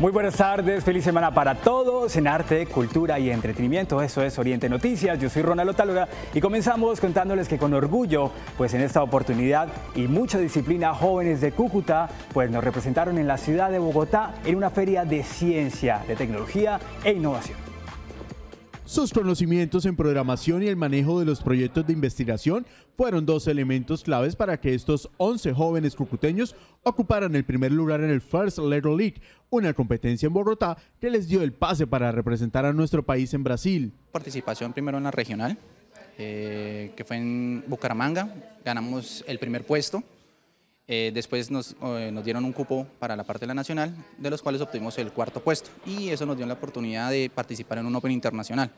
Muy buenas tardes, feliz semana para todos en arte, cultura y entretenimiento. Eso es Oriente Noticias. Yo soy Ronaldo Tálora y comenzamos contándoles que con orgullo, pues en esta oportunidad y mucha disciplina, jóvenes de Cúcuta, pues nos representaron en la ciudad de Bogotá en una feria de ciencia, de tecnología e innovación. Sus conocimientos en programación y el manejo de los proyectos de investigación fueron dos elementos claves para que estos 11 jóvenes cucuteños ocuparan el primer lugar en el First Letter League, una competencia en Bogotá que les dio el pase para representar a nuestro país en Brasil. Participación primero en la regional, eh, que fue en Bucaramanga, ganamos el primer puesto eh, después eh, nos, dieron un cupo para la parte de la nacional, de los cuales obtuvimos el cuarto puesto y eso nos dio la oportunidad de participar en un Open internacional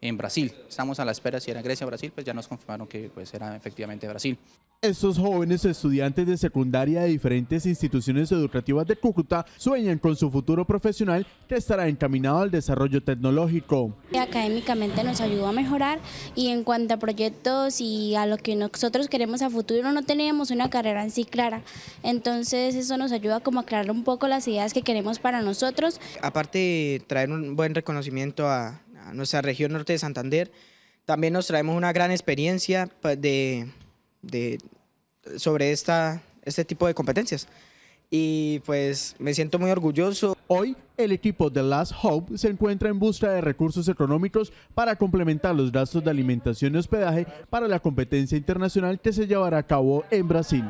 en Brasil. Estamos a la espera si era Grecia o Brasil, pues ya nos confirmaron que pues, era efectivamente Brasil. Estos jóvenes estudiantes de secundaria de diferentes instituciones educativas de Cúcuta sueñan con su futuro profesional que estará encaminado al desarrollo tecnológico. Académicamente nos ayudó a mejorar y en cuanto a proyectos y a lo que nosotros queremos a futuro no teníamos una carrera en sí clara, entonces eso nos ayuda como a aclarar un poco las ideas que queremos para nosotros. Aparte de traer un buen reconocimiento a, nuestra región norte de Santander, también nos traemos una gran experiencia pues, de, sobre este tipo de competencias. Y pues me siento muy orgulloso. Hoy el equipo de Last Hope se encuentra en busca de recursos económicos para complementar los gastos de alimentación y hospedaje para la competencia internacional que se llevará a cabo en Brasil.